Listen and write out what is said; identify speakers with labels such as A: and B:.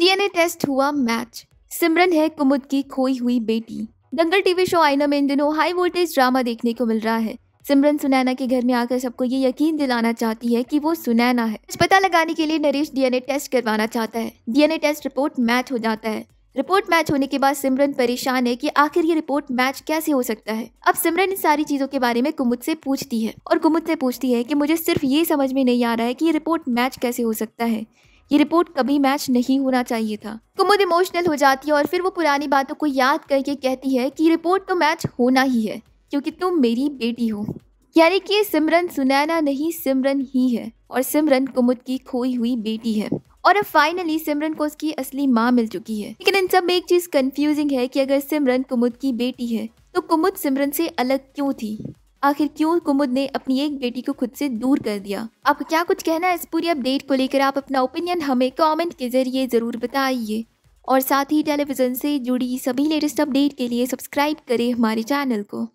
A: DNA test हुआ match Simran है कुमुद की खोई हुई बेटी दंगल टीवी शो आईना में इन दिनों हाई वोल्टेज ड्रामा देखने को मिल रहा है सिमरन सुनैना के घर में आकर सबको ये यकीन दिलाना चाहती है कि वो सुनैना है पता लगाने के लिए नरेश डीएनए टेस्ट करवाना चाहता है डीएनए टेस्ट रिपोर्ट मैच हो जाता है रिपोर्ट मैच होने के बाद सिमरन परेशान है कि आखिर ये रिपोर्ट मैच कैसे हो सकता है अब सिमरन इन सारी चीजों के बारे में कुमुद से पूछती है और कुमुद से पूछती है कि मुझे सिर्फ ये समझ में नहीं आ रहा है कि ये रिपोर्ट मैच कैसे हो सकता है ये रिपोर्ट कभी मैच नहीं होना चाहिए था कुमुद इमोशनल हो जाती है और फिर वो पुरानी बातों को याद करके कहती है कि रिपोर्ट तो मैच होना ही है क्योंकि तुम मेरी बेटी हो यानी कि सिमरन सुनैना नहीं सिमरन ही है और सिमरन कुमुद की खोई हुई बेटी है और अब फाइनली सिमरन को उसकी असली माँ मिल चुकी है लेकिन इन सब में एक चीज कंफ्यूजिंग है कि अगर सिमरन कुमुद की बेटी है तो कुमुद सिमरन से अलग क्यों थी आखिर क्यों कुमुद ने अपनी एक बेटी को खुद से दूर कर दिया आपको क्या कुछ कहना है इस पूरी अपडेट को लेकर आप अपना ओपिनियन हमें कमेंट के जरिए ज़रूर बताइए और साथ ही टेलीविज़न से जुड़ी सभी लेटेस्ट अपडेट के लिए सब्सक्राइब करें हमारे चैनल को